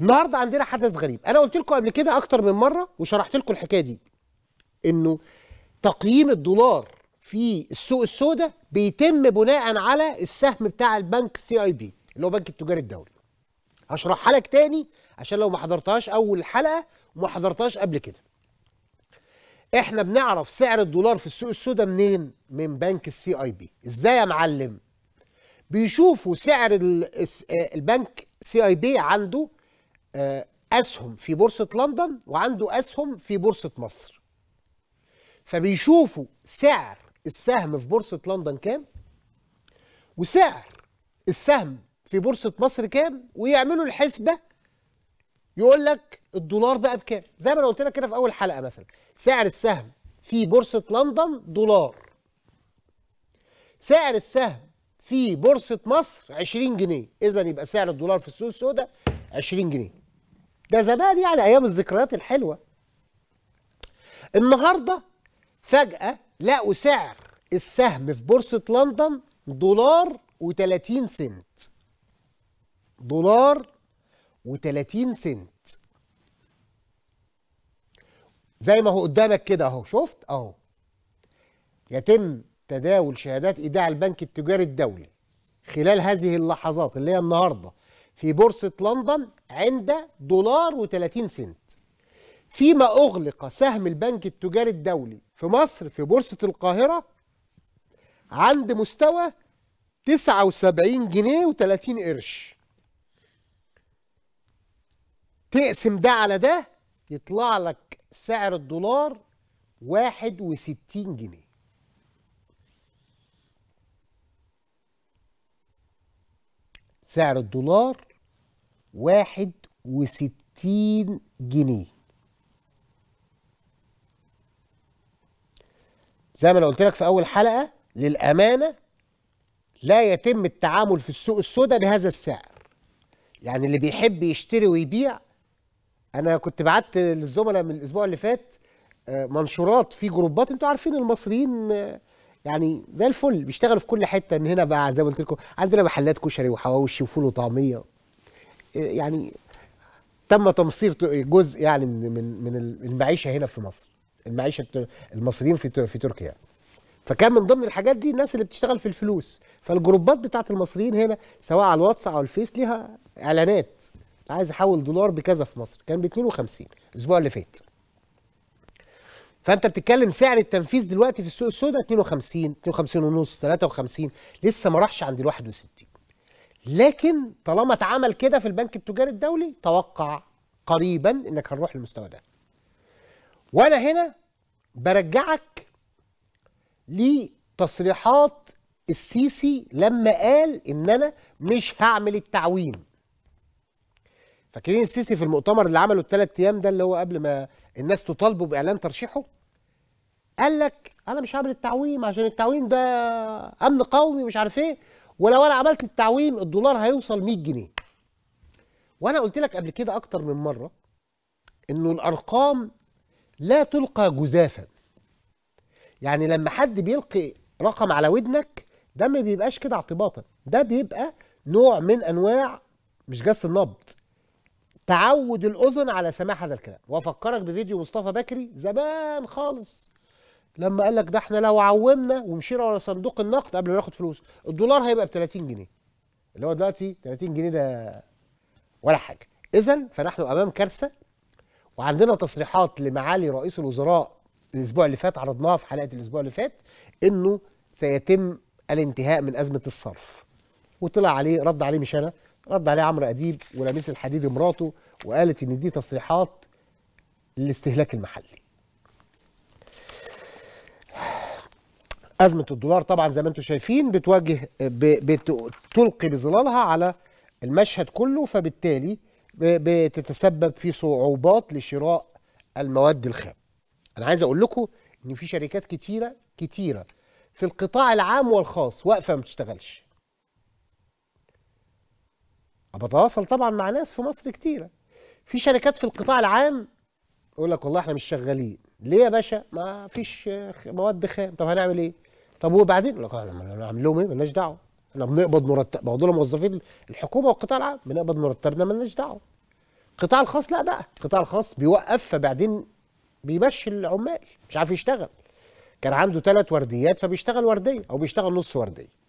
النهارده عندنا حدث غريب انا قلت لكم قبل كده اكتر من مره وشرحت لكم الحكايه دي انه تقييم الدولار في السوق السوداء بيتم بناء على السهم بتاع البنك سي اي بي اللي هو بنك التجاري الدولي هشرحها لك تاني عشان لو ما حضرتهاش اول حلقه وما حضرتهاش قبل كده احنا بنعرف سعر الدولار في السوق السوداء منين من بنك السي اي بي ازاي يا معلم بيشوفوا سعر البنك سي اي بي عنده آه، اسهم في بورصه لندن وعنده اسهم في بورصه مصر فبيشوفوا سعر السهم في بورصه لندن كام وسعر السهم في بورصه مصر كام ويعملوا الحسبه يقول لك الدولار بقى بكام زي ما انا قلت لك كده في اول حلقه مثلا سعر السهم في بورصه لندن دولار سعر السهم في بورصه مصر 20 جنيه اذا يبقى سعر الدولار في السوق السوداء 20 جنيه ده زمان يعني ايام الذكريات الحلوه النهارده فجاه لقوا سعر السهم في بورصه لندن دولار و30 سنت دولار و30 سنت زي ما هو قدامك كده اهو شفت اهو يتم تداول شهادات ايداع البنك التجاري الدولي خلال هذه اللحظات اللي هي النهارده في بورصة لندن عند دولار و30 سنت فيما أغلق سهم البنك التجاري الدولي في مصر في بورصة القاهرة عند مستوى 79 جنيه و30 قرش تقسم ده على ده يطلع لك سعر الدولار 61 جنيه سعر الدولار واحد وستين جنيه زي ما انا قلت لك في اول حلقه للامانه لا يتم التعامل في السوق السوداء بهذا السعر يعني اللي بيحب يشتري ويبيع انا كنت بعت للزملاء من الاسبوع اللي فات آه، منشورات في جروبات انتوا عارفين المصريين آه، يعني زي الفل بيشتغلوا في كل حته ان هنا بقى زي ما قلت لكم عندنا محلات كشري وحواوشي وفول وطعميه إيه، يعني تم تمصير جزء يعني من من المعيشه هنا في مصر المعيشه المصريين في في تركيا فكان من ضمن الحاجات دي الناس اللي بتشتغل في الفلوس فالجروبات بتاعه المصريين هنا سواء على الواتس او الفيس ليها اعلانات عايز احول دولار بكذا في مصر كان ب 52 الاسبوع اللي فات فانت بتتكلم سعر التنفيذ دلوقتي في السوق السوداء 52 52 ونص 53 لسه ما راحش عند ال 61 لكن طالما اتعمل كده في البنك التجاري الدولي توقع قريبا انك هنروح للمستوى ده وانا هنا برجعك لتصريحات السيسي لما قال ان انا مش هعمل التعويم فاكرين السيسي في المؤتمر اللي عمله الثلاث ايام ده اللي هو قبل ما الناس تطالبه باعلان ترشيحه قال لك انا مش هعمل التعويم عشان التعويم ده امن قومي مش عارف ايه ولو انا عملت التعويم الدولار هيوصل 100 جنيه وانا قلت لك قبل كده اكتر من مره انه الارقام لا تلقى جزافا يعني لما حد بيلقي رقم على ودنك ده ما بيبقاش كده اعتباطا ده بيبقى نوع من انواع مش جس النبض تعود الاذن على سماع هذا الكلام وافكرك بفيديو مصطفى بكري زمان خالص لما قال لك ده احنا لو عومنا ومشينا على صندوق النقد قبل ما ناخد فلوس الدولار هيبقى ب 30 جنيه اللي هو دلوقتي 30 جنيه ده ولا حاجه اذا فنحن امام كارثه وعندنا تصريحات لمعالي رئيس الوزراء الاسبوع اللي فات عرضناها في حلقه الاسبوع اللي فات انه سيتم الانتهاء من ازمه الصرف وطلع عليه رد عليه مش انا رد عليه عمرو اديب ولميس الحديدي مراته وقالت ان دي تصريحات للاستهلاك المحلي أزمة الدولار طبعا زي ما انتم شايفين بتواجه بتلقي بظلالها على المشهد كله فبالتالي بتتسبب في صعوبات لشراء المواد الخام أنا عايز أقول لكم إن في شركات كتيرة كتيرة في القطاع العام والخاص واقفة ما بتشتغلش بتواصل طبعا مع ناس في مصر كتيره في شركات في القطاع العام يقول لك والله احنا مش شغالين ليه يا باشا ما فيش مواد خام طب هنعمل ايه طب وبعدين يقول لك انا لهم ايه مالناش دعوه احنا بنقبض مرتب ما دول موظفين الحكومه والقطاع العام بنقبض مرتبنا مالناش دعوه القطاع الخاص لا بقى القطاع الخاص بيوقف فبعدين بيمشي العمال مش عارف يشتغل كان عنده ثلاث ورديات فبيشتغل ورديه او بيشتغل نص ورديه